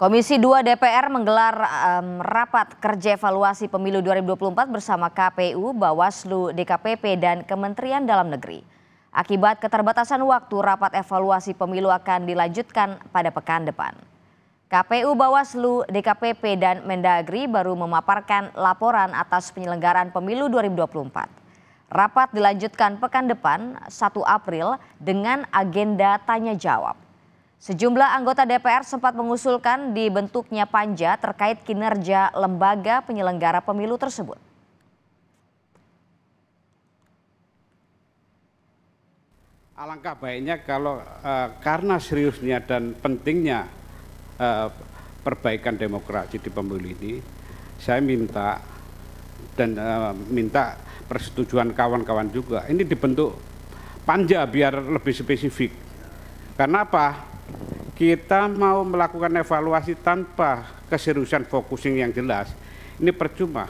Komisi 2 DPR menggelar um, rapat kerja evaluasi pemilu 2024 bersama KPU, Bawaslu, DKPP, dan Kementerian Dalam Negeri. Akibat keterbatasan waktu, rapat evaluasi pemilu akan dilanjutkan pada pekan depan. KPU, Bawaslu, DKPP, dan Mendagri baru memaparkan laporan atas penyelenggaraan pemilu 2024. Rapat dilanjutkan pekan depan, 1 April, dengan agenda tanya-jawab. Sejumlah anggota DPR sempat mengusulkan dibentuknya panja terkait kinerja lembaga penyelenggara pemilu tersebut. Alangkah baiknya kalau e, karena seriusnya dan pentingnya e, perbaikan demokrasi di pemilu ini, saya minta dan e, minta persetujuan kawan-kawan juga. Ini dibentuk panja biar lebih spesifik. Karena apa? kita mau melakukan evaluasi tanpa keseriusan fokusing yang jelas, ini percuma.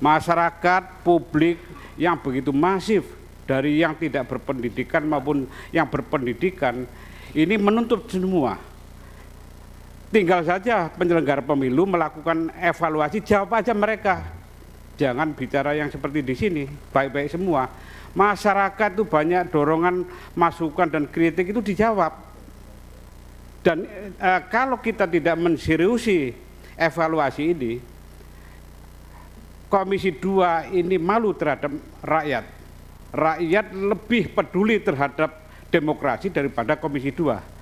Masyarakat, publik yang begitu masif dari yang tidak berpendidikan maupun yang berpendidikan ini menuntut semua. Tinggal saja penyelenggara pemilu melakukan evaluasi, jawab aja mereka. Jangan bicara yang seperti di sini, baik-baik semua. Masyarakat itu banyak dorongan, masukan, dan kritik itu dijawab dan e, kalau kita tidak menseriusi evaluasi ini, Komisi 2 ini malu terhadap rakyat. Rakyat lebih peduli terhadap demokrasi daripada Komisi 2.